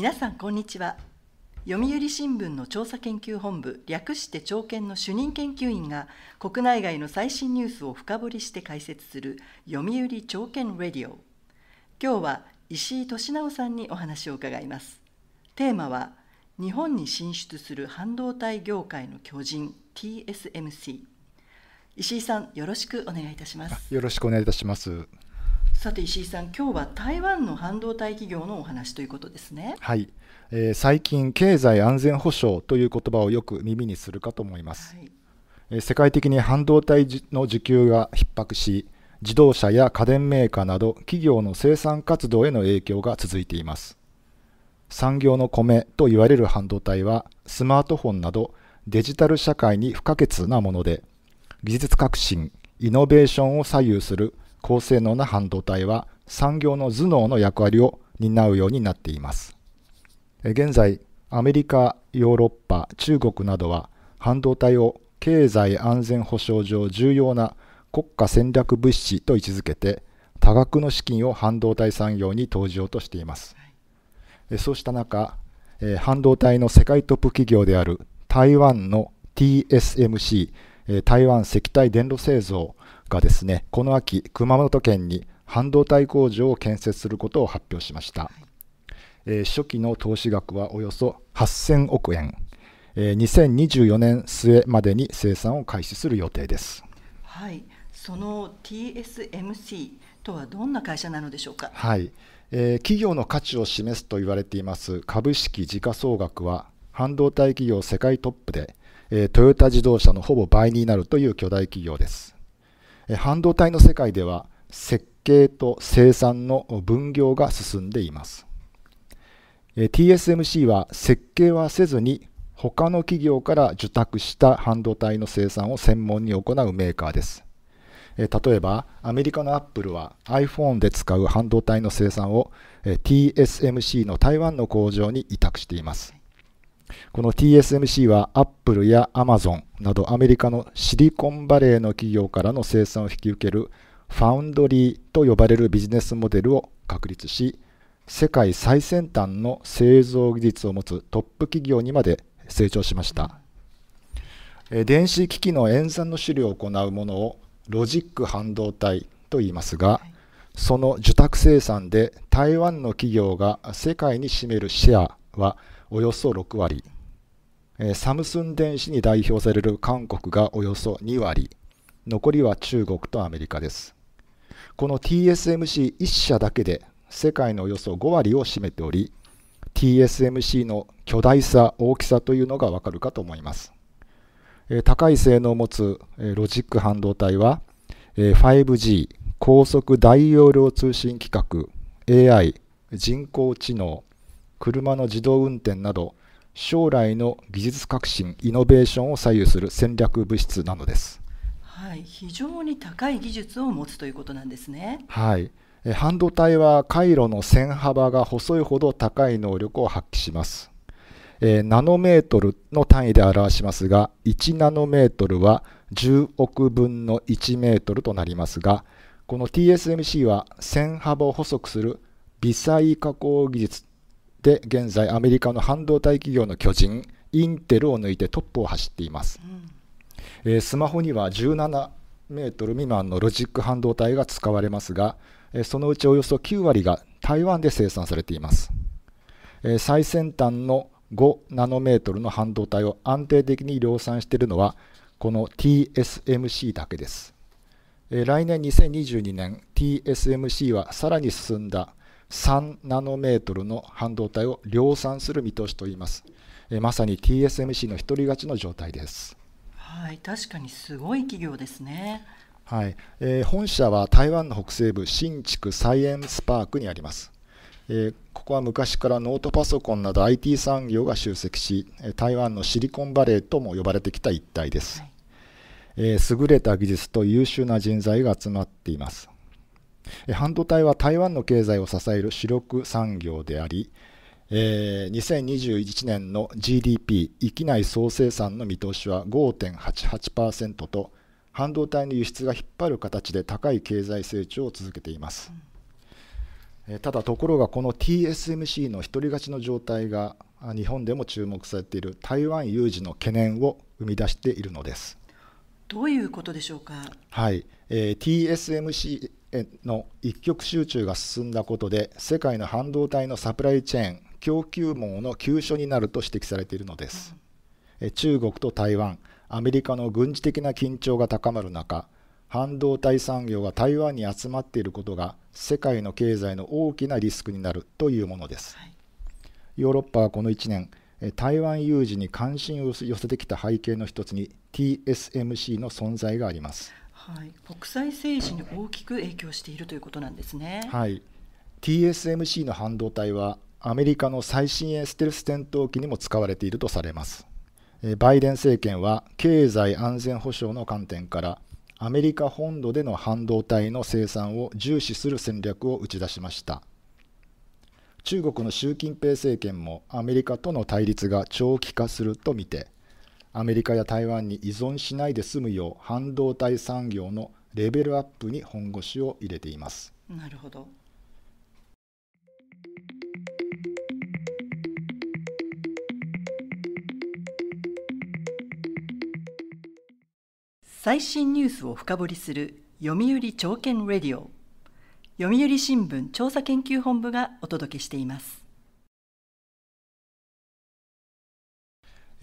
皆さんこんにちは読売新聞の調査研究本部略して朝見の主任研究員が国内外の最新ニュースを深掘りして解説する読売朝研レディオ今日は石井俊直さんにお話を伺いますテーマは日本に進出する半導体業界の巨人 TSMC 石井さんよろしくお願いいたしますよろしくお願いいたしますさて石井さん、今日は台湾の半導体企業のお話ということですね。はい、えー、最近、経済安全保障という言葉をよく耳にするかと思います。はい、えー、世界的に半導体の需給が逼迫し、自動車や家電メーカーなど企業の生産活動への影響が続いています。産業の米と言われる半導体は、スマートフォンなどデジタル社会に不可欠なもので、技術革新、イノベーションを左右する高性能な半導体は産業の頭脳の役割を担うようになっています。現在、アメリカ、ヨーロッパ、中国などは半導体を経済安全保障上重要な国家戦略物資と位置づけて多額の資金を半導体産業に投じようとしています。そうした中、半導体の世界トップ企業である台湾の TSMC 台湾石体電路製造がですねこの秋熊本県に半導体工場を建設することを発表しました、はい、えー、初期の投資額はおよそ8000億円、えー、2024年末までに生産を開始する予定ですはいその TSMC とはどんな会社なのでしょうかはい、えー、企業の価値を示すと言われています株式時価総額は半導体企業世界トップでえトヨタ自動車のほぼ倍になるという巨大企業です。半導体の世界では設計と生産の分業が進んでいます。え TSMC は設計はせずに他の企業から受託した半導体の生産を専門に行うメーカーです。例えばアメリカのアップルは iPhone で使う半導体の生産を TSMC の台湾の工場に委託しています。この TSMC は Apple や Amazon などアメリカのシリコンバレーの企業からの生産を引き受けるファウンドリーと呼ばれるビジネスモデルを確立し世界最先端の製造技術を持つトップ企業にまで成長しました電子機器の演算の資料を行うものをロジック半導体と言いますが、その受託生産で台湾の企業が世界に占めるシェアはおよそ6割、えサムスン電子に代表される韓国がおよそ2割、残りは中国とアメリカです。この TSMC1 社だけで世界のおよそ5割を占めており、TSMC の巨大さ、大きさというのがわかるかと思います。高い性能を持つロジック半導体は、5G、高速大容量通信規格、AI、人工知能、車の自動運転など将来の技術革新イノベーションを左右する戦略物質なのです、はい、非常に高い技術を持つということなんですね。はい半導体は回路の線幅が細いほど高い能力を発揮します。ナノメートルの単位で表しますが1ナノメートルは10億分の1メートルとなりますがこの TSMC は線幅を細くする微細加工技術で現在アメリカの半導体企業の巨人インテルを抜いてトップを走っています、うん、えー、スマホには17メートル未満のロジック半導体が使われますが、えー、そのうちおよそ9割が台湾で生産されています、えー、最先端の5ナノメートルの半導体を安定的に量産しているのはこの TSMC だけです来年2022年 TSMC はさらに進んだ3ナノメートルの半導体を量産する見通しといいます。まさに TSMC の独り勝ちの状態です。はい、確かにすごい企業ですね。はい、えー、本社は台湾の北西部新築サイエンスパークにあります。えー、ここは昔からノートパソコンなど IT 産業が集積し、台湾のシリコンバレーとも呼ばれてきた一帯です。はい、えー、優れた技術と優秀な人材が集まっています。半導体は台湾の経済を支える主力産業であり、えー、2021年の GDP 域内総生産の見通しは5.88%と半導体の輸出が引っ張る形で高い経済成長を続けています、うん、ただところがこの TSMC の独り勝ちの状態が日本でも注目されている台湾有事の懸念を生み出しているのですどういうことでしょうかはい、えー、TSMC の一極集中が進んだことで世界の半導体のサプライチェーン供給網の急所になると指摘されているのです、うん、中国と台湾アメリカの軍事的な緊張が高まる中半導体産業が台湾に集まっていることが世界の経済の大きなリスクになるというものです、はい、ヨーロッパはこの1年台湾有事に関心を寄せてきた背景の一つに TSMC の存在がありますはい、国際政治に大きく影響しているということなんですね。はい、TSMC の半導体はアメリカの最新鋭ステルス戦闘機にも使われているとされます。バイデン政権は経済安全保障の観点からアメリカ本土での半導体の生産を重視する戦略を打ち出しました中国の習近平政権もアメリカとの対立が長期化するとみてアメリカや台湾に依存しないで済むよう半導体産業のレベルアップに本腰を入れています。なるほど最新ニュースを深掘りする読売朝券レディオ読売新聞調査研究本部がお届けしています。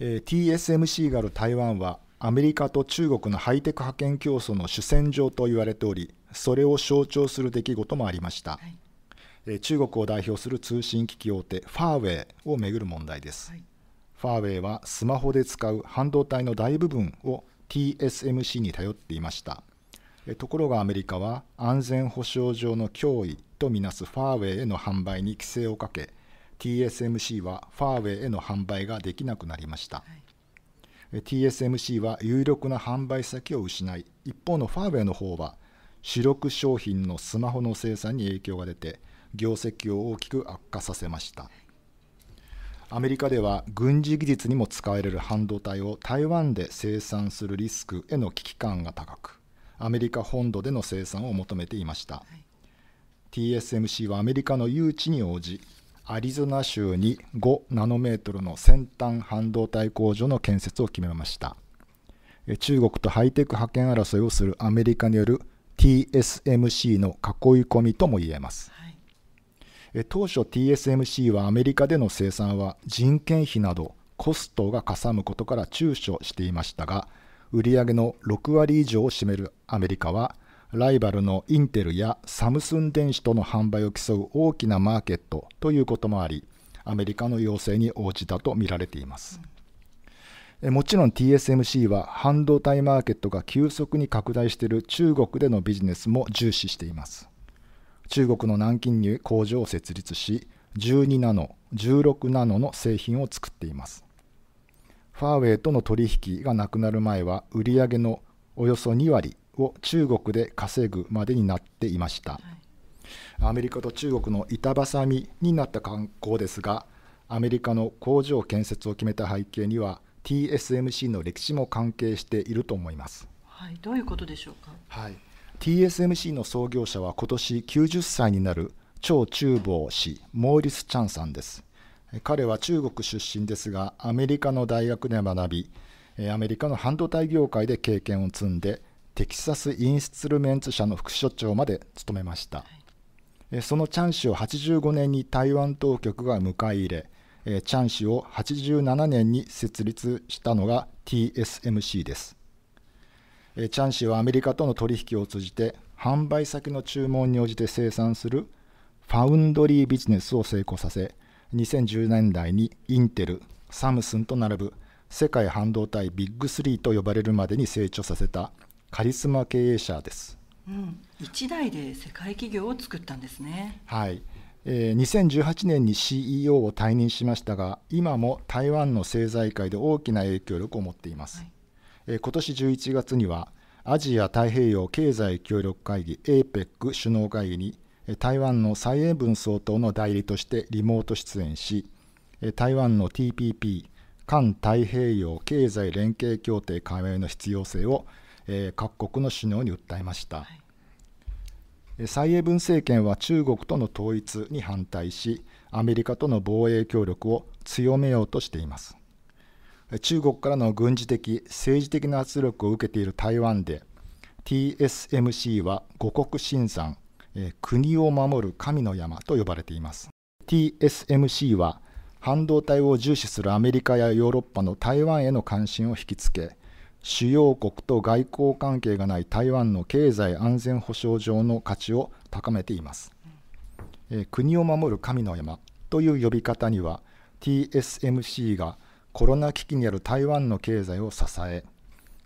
えー、TSMC がある台湾はアメリカと中国のハイテク覇権競争の主戦場と言われておりそれを象徴する出来事もありました、はい、えー、中国を代表する通信機器大手ファーウェイをめぐる問題です、はい、ファーウェイはスマホで使う半導体の大部分を TSMC に頼っていましたところがアメリカは安全保障上の脅威とみなすファーウェイへの販売に規制をかけ TSMC はファーウェイへの販売ができなくなりました、はい、TSMC は有力な販売先を失い一方のファーウェイの方は主力商品のスマホの生産に影響が出て業績を大きく悪化させました、アメリカでは軍事技術にも使われる半導体を台湾で生産するリスクへの危機感が高くアメリカ本土での生産を求めていました、はい、TSMC はアメリカの誘致に応じアリゾナ州に5ナノメートルの先端半導体工場の建設を決めました中国とハイテク派遣争いをするアメリカによる TSMC の囲い込みとも言えます、はい、当初 TSMC はアメリカでの生産は人件費などコストがかさむことから躊躇していましたが売上の6割以上を占めるアメリカはライバルのインテルやサムスン電子との販売を競う大きなマーケットということもありアメリカの要請に応じたとみられています、うもちろん TSMC は半導体マーケットが急速に拡大している中国でのビジネスも重視しています中国の南京に工場を設立し12ナノ16ナノの製品を作っていますファーウェイとの取引がなくなる前は売上のおよそ2割を中国で稼ぐまでになっていました、はい、アメリカと中国の板挟みになった観光ですがアメリカの工場建設を決めた背景には TSMC の歴史も関係していると思います、はい、どういうことでしょうか、はい、TSMC の創業者は今年90歳になる超厨房師モーリス・チャンさんです彼は中国出身ですがアメリカの大学で学びアメリカの半導体業界で経験を積んでテキサス・インストゥルメンツ社の副所長まで務めました、はい、そのチャン氏を85年に台湾当局が迎え入れチャン氏を87年に設立したのが TSMC ですチャン氏はアメリカとの取引を通じて販売先の注文に応じて生産するファウンドリービジネスを成功させ2010年代にインテルサムスンと並ぶ世界半導体ビッグ3と呼ばれるまでに成長させたカリスマ経営者です、うん、1代で世界企業を作ったんですね。はいえー、2018年に CEO を退任しましたが今も台湾の政財界で大きな影響力を持っています、はいえー、今年11月にはアジア太平洋経済協力会議 APEC 首脳会議に台湾の蔡英文総統の代理としてリモート出演し台湾の TPP 環太平洋経済連携協定加盟の必要性をえ各国の首脳に訴えました、はい、蔡英文政権は中国との統一に反対しアメリカとの防衛協力を強めようとしています中国からの軍事的政治的な圧力を受けている台湾で TSMC は五国新山、え国を守る神の山と呼ばれています TSMC は半導体を重視するアメリカやヨーロッパの台湾への関心を引きつけ主要国と外交関係がない台湾の経済安全保障上の価値を高めています、え国を守る神の山という呼び方には TSMC がコロナ危機にある台湾の経済を支え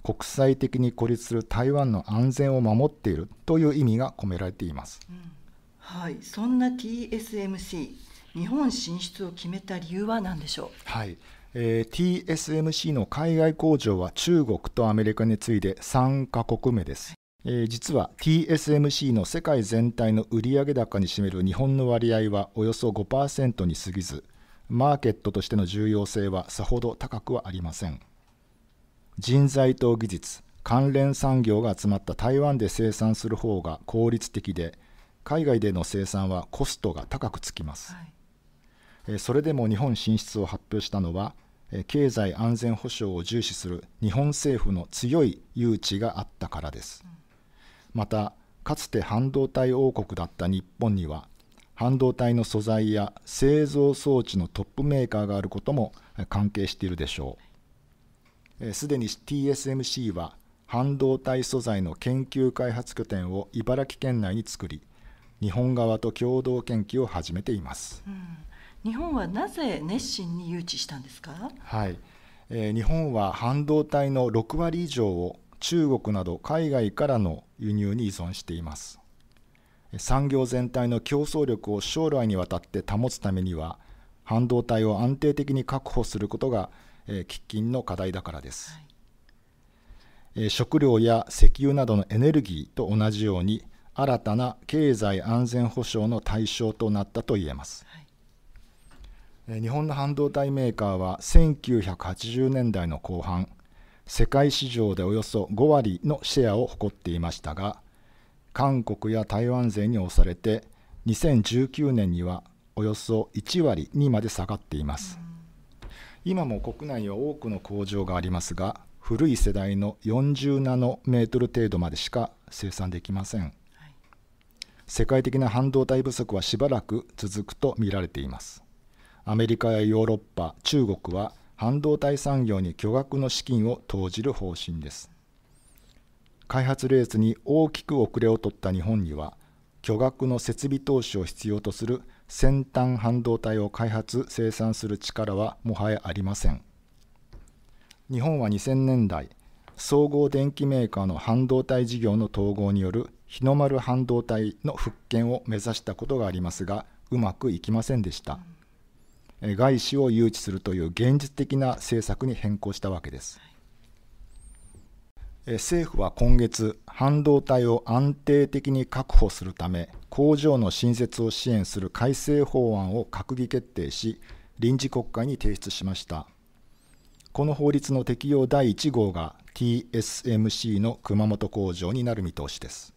国際的に孤立する台湾の安全を守っているという意味が込められています、うん、はいそんな TSMC 日本進出を決めた理由は何でしょうはいえー、TSMC の海外工場は中国とアメリカに次いで3カ国目です。えー、実は TSMC の世界全体の売上高に占める日本の割合はおよそ5%に過ぎず、マーケットとしての重要性はさほど高くはありません。人材と技術、関連産業が集まった台湾で生産する方が効率的で、海外での生産はコストが高くつきます。はいそれでも日本進出を発表したのは経済安全保障を重視する日本政府の強い誘致があったからです。また、かつて半導体王国だった日本には、半導体の素材や製造装置のトップメーカーがあることも関係しているでしょう。すでに TSMC は半導体素材の研究開発拠点を茨城県内に作り、日本側と共同研究を始めています。うん日本はなぜ熱心に誘致したんですか、はいえー、日本は半導体の6割以上を中国など海外からの輸入に依存しています産業全体の競争力を将来にわたって保つためには半導体を安定的に確保することが、えー、喫緊の課題だからです、はい食料や石油などのエネルギーと同じように新たな経済安全保障の対象となったといえます、はい日本の半導体メーカーは1980年代の後半世界市場でおよそ5割のシェアを誇っていましたが韓国や台湾勢に押されて2019年にはおよそ1割にまで下がっています今も国内は多くの工場がありますが古い世代の40ナノメートル程度までしか生産できません、はい、世界的な半導体不足はしばらく続くと見られていますアメリカやヨーロッパ、中国は半導体産業に巨額の資金を投じる方針です。開発レースに大きく遅れを取った日本には、巨額の設備投資を必要とする先端半導体を開発・生産する力はもはやありません。日本は2000年代、総合電機メーカーの半導体事業の統合による日の丸半導体の復権を目指したことがありますが、うまくいきませんでした。外資を誘致するという現実的な政策に変更したわけです。政府は今月、半導体を安定的に確保するため、工場の新設を支援する改正法案を閣議決定し、臨時国会に提出しました。この法律の適用第1号が TSMC の熊本工場になる見通しです。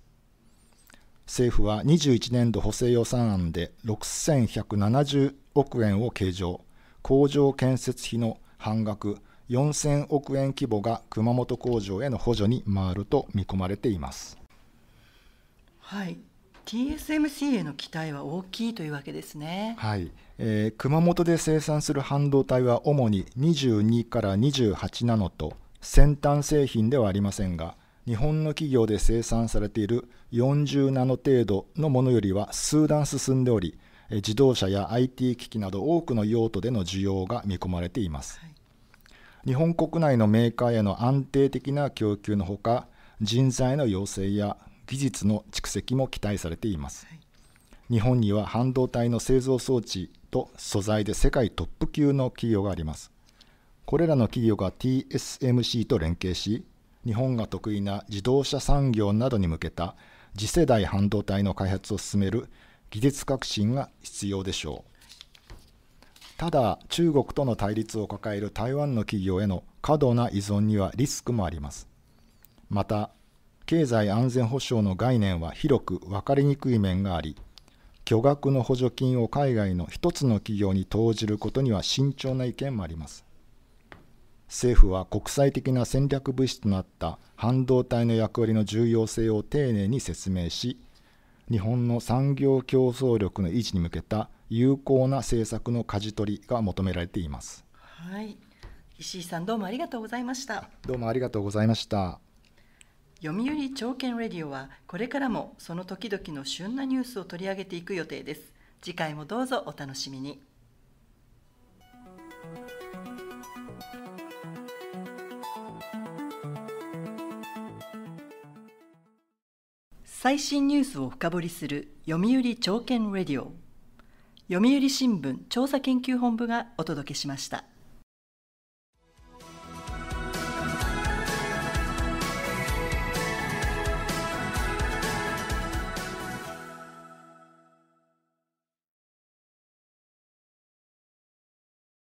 政府は21年度補正予算案で6170億円を計上、工場建設費の半額4000億円規模が熊本工場への補助に回ると見込まれています。はい TSMC への期待は大きいというわけですね、はいえー、熊本で生産する半導体は主に22から28ナノと先端製品ではありませんが日本の企業で生産されている40ナノ程度のものよりは数段進んでおり、自動車や IT 機器など多くの用途での需要が見込まれています。はい、日本国内のメーカーへの安定的な供給のほか、人材の養成や技術の蓄積も期待されています。はい、日本には半導体の製造装置と素材で世界トップ級の企業があります。これらの企業が TSMC と連携し、日本が得意な自動車産業などに向けた次世代半導体の開発を進める技術革新が必要でしょう。ただ、中国との対立を抱える台湾の企業への過度な依存にはリスクもあります。また、経済安全保障の概念は広く分かりにくい面があり、巨額の補助金を海外の一つの企業に投じることには慎重な意見もあります。政府は国際的な戦略物資となった半導体の役割の重要性を丁寧に説明し日本の産業競争力の維持に向けた有効な政策の舵取りが求められています。はい、石井さんどうもありがとうございました。どうもありがとうございました。読売朝券レディオはこれからもその時々の旬なニュースを取り上げていく予定です。次回もどうぞお楽しみに。最新ニュースを深掘りする読売朝券レディオ読売新聞調査研究本部がお届けしました。